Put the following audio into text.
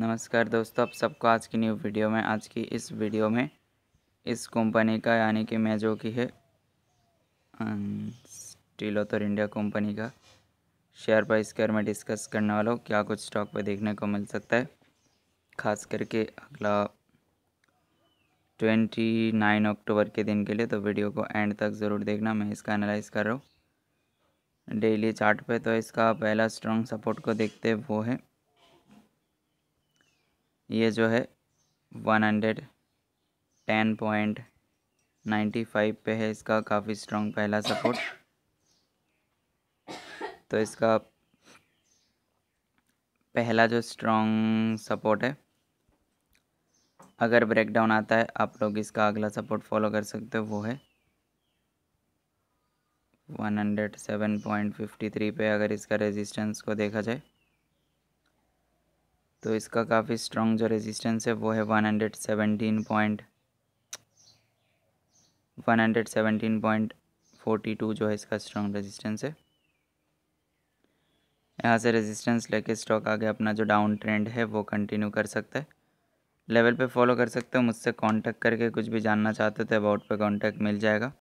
नमस्कार दोस्तों आप सबको आज की न्यू वीडियो में आज की इस वीडियो में इस कंपनी का यानी कि जो की है टीलोतर इंडिया कंपनी का शेयर प्राइस के में डिस्कस करने वाला हूँ क्या कुछ स्टॉक पर देखने को मिल सकता है खास करके अगला ट्वेंटी नाइन अक्टूबर के दिन के लिए तो वीडियो को एंड तक ज़रूर देखना मैं इसका एनालाइज कर रहा हूँ डेली चार्ट पे तो इसका पहला स्ट्रॉन्ग सपोर्ट को देखते वो है ये जो है one hundred ten point ninety five पे है इसका काफ़ी स्ट्रॉन्ग पहला सपोर्ट तो इसका पहला जो स्ट्रॉन्ग सपोर्ट है अगर ब्रेकडाउन आता है आप लोग इसका अगला सपोर्ट फॉलो कर सकते हो वो है one hundred seven point fifty three पे अगर इसका रेजिस्टेंस को देखा जाए तो इसका काफ़ी स्ट्रॉन्ग जो रेजिस्टेंस है वो है one hundred seventeen point one hundred seventeen point forty two जो है इसका स्ट्रॉन्ग रेजिस्टेंस है यहाँ से रेजिस्टेंस लेके स्टॉक आगे अपना जो डाउन ट्रेंड है वो कंटिन्यू कर सकता है लेवल पे फॉलो कर सकते हो मुझसे कांटेक्ट करके कुछ भी जानना चाहते हो तो अबाउट पे कांटेक्ट मिल जाएगा